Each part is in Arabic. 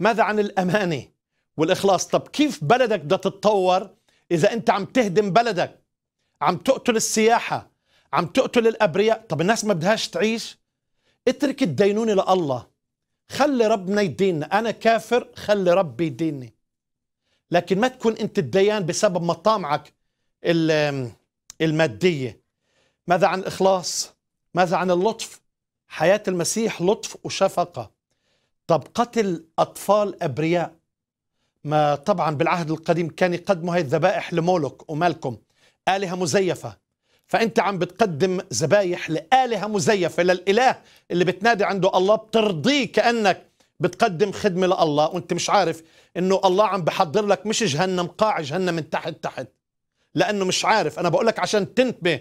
ماذا عن الأمانة والإخلاص طب كيف بلدك بدها تتطور إذا أنت عم تهدم بلدك عم تقتل السياحة عم تقتل الأبرياء طب الناس ما بدهاش تعيش اترك الدينونة لله خلي ربنا يديننا أنا كافر خلي ربي يديني لكن ما تكون أنت الديان بسبب مطامعك المادية ماذا عن الإخلاص ماذا عن اللطف حياة المسيح لطف وشفقة طب قتل أطفال أبرياء ما طبعا بالعهد القديم كان يقدموا هاي الذبائح لمولوك ومالكم آلهة مزيفة فأنت عم بتقدم ذبايح لآلهة مزيفة للإله اللي بتنادي عنده الله بترضيه كأنك بتقدم خدمة لله وانت مش عارف انه الله عم بحضر لك مش جهنم قاع جهنم من تحت تحت لأنه مش عارف أنا بقول لك عشان تنتبه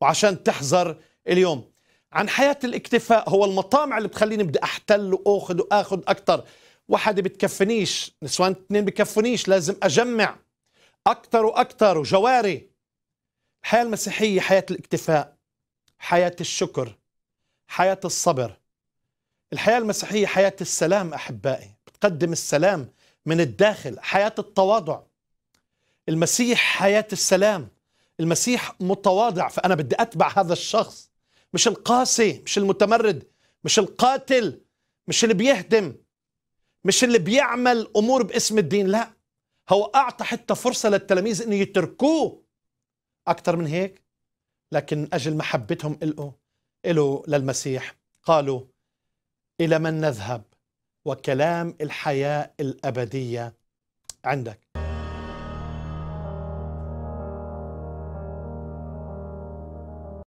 وعشان تحذر اليوم عن حياة الاكتفاء هو المطامع اللي بتخليني بدي أحتل وأخذ وآخذ أكثر وحدة بتكفنيش نسوان اثنين بكفونيش لازم أجمع أكثر وأكثر وجواري الحياة المسيحية حياة الاكتفاء حياة الشكر حياة الصبر الحياة المسيحية حياة السلام أحبائي بتقدم السلام من الداخل حياة التواضع المسيح حياة السلام المسيح متواضع فأنا بدي أتبع هذا الشخص مش القاسي مش المتمرد مش القاتل مش اللي بيهدم مش اللي بيعمل امور باسم الدين لا هو اعطى حتى فرصه للتلاميذ انه يتركوه اكثر من هيك لكن اجل محبتهم له له للمسيح قالوا الى من نذهب وكلام الحياه الابديه عندك